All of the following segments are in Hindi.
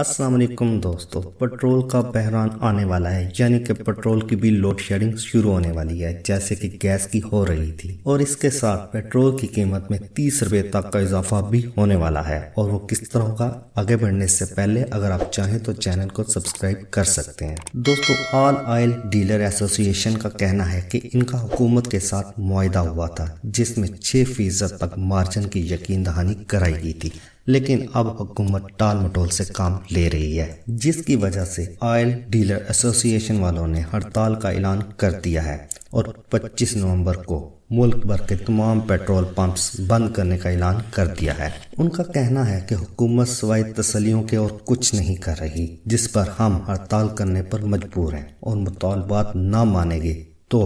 अस्सलाम वालेकुम दोस्तों पेट्रोल का बहरान आने वाला है यानी कि पेट्रोल की भी लोड शेडिंग शुरू होने वाली है जैसे कि गैस की हो रही थी और इसके साथ पेट्रोल की कीमत में तीस रुपए तक का इजाफा भी होने वाला है और वो किस तरह होगा आगे बढ़ने से पहले अगर आप चाहें तो चैनल को सब्सक्राइब कर सकते हैं दोस्तों ऑल ऑयल डीलर एसोसिएशन का कहना है की इनका हुकूमत के साथ मुआदा हुआ था जिसमे छह फीसद तक मार्जिन की यकीन दहानी कराई गई थी लेकिन अब हुकूमत टाल मटोल से काम ले रही है जिसकी वजह से ऑयल डीलर एसोसिएशन वालों ने हड़ताल का ऐलान कर दिया है और 25 नवंबर को मुल्क भर के तमाम पेट्रोल पंप्स बंद करने का ऐलान कर दिया है उनका कहना है कि हुकूमत सवाई तसलियों के और कुछ नहीं कर रही जिस पर हम हड़ताल करने पर मजबूर हैं और मुतालबात ना मानेंगे तो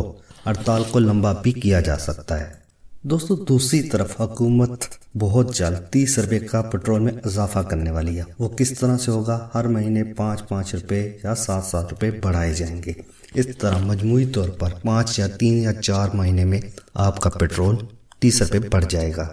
हड़ताल को लंबा भी किया जा सकता है दोस्तों दूसरी तरफ हुकूमत बहुत जल्द तीस रुपए का पेट्रोल में इजाफा करने वाली है वो किस तरह से होगा हर महीने पाँच पाँच रुपए या सात सात रुपए बढ़ाए जाएंगे इस तरह मजमू तौर पर पाँच या तीन या चार महीने में आपका पेट्रोल तीस रुपये बढ़ जाएगा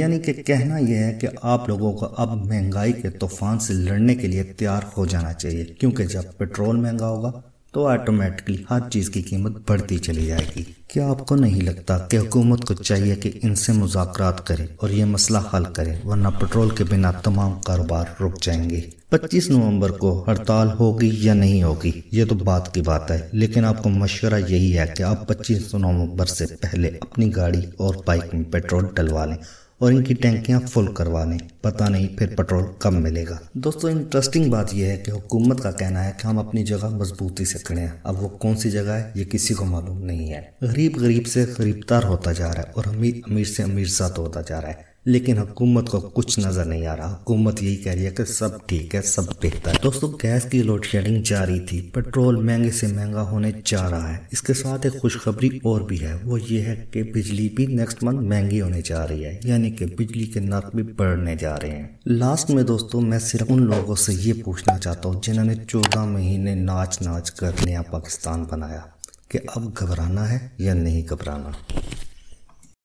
यानी कि कहना यह है कि आप लोगों को अब महंगाई के तूफान से लड़ने के लिए तैयार हो जाना चाहिए क्योंकि जब पेट्रोल महंगा होगा तो ऑटोमेटिकली हर चीज़ की कीमत बढ़ती चली जाएगी क्या आपको नहीं लगता कि हुकूमत को चाहिए कि इनसे मुजाकर करे और ये मसला हल करे वरना पेट्रोल के बिना तमाम कारोबार रुक जाएंगे 25 नवंबर को हड़ताल होगी या नहीं होगी ये तो बात की बात है लेकिन आपको मशवरा यही है कि आप 25 नवंबर से पहले अपनी गाड़ी और बाइक में पेट्रोल डलवा लें और इनकी टैंकियां फुल करवा लें पता नहीं फिर पेट्रोल कम मिलेगा दोस्तों इंटरेस्टिंग बात यह है कि हुकूमत का कहना है कि हम अपनी जगह मजबूती से खड़े हैं अब वो कौन सी जगह है ये किसी को मालूम नहीं है गरीब गरीब से गरीबतार होता जा रहा है और अमीर अमीर से अमीर साथ होता जा रहा है लेकिन हुकूमत को कुछ नज़र नहीं आ रहा हुकूमत यही कह रही है कि सब ठीक है सब बेहतर है दोस्तों गैस की लोड शेडिंग जारी थी पेट्रोल महंगे से महंगा होने जा रहा है इसके साथ एक खुशखबरी और भी है वो ये है कि बिजली भी नेक्स्ट मंथ महंगी होने जा रही है यानी कि बिजली के नर्क भी बढ़ने जा रहे हैं लास्ट में दोस्तों मैं सिर्फ उन लोगों से ये पूछना चाहता हूँ जिन्होंने चौदह महीने नाच नाच कर नया पाकिस्तान बनाया कि अब घबराना है या नहीं घबराना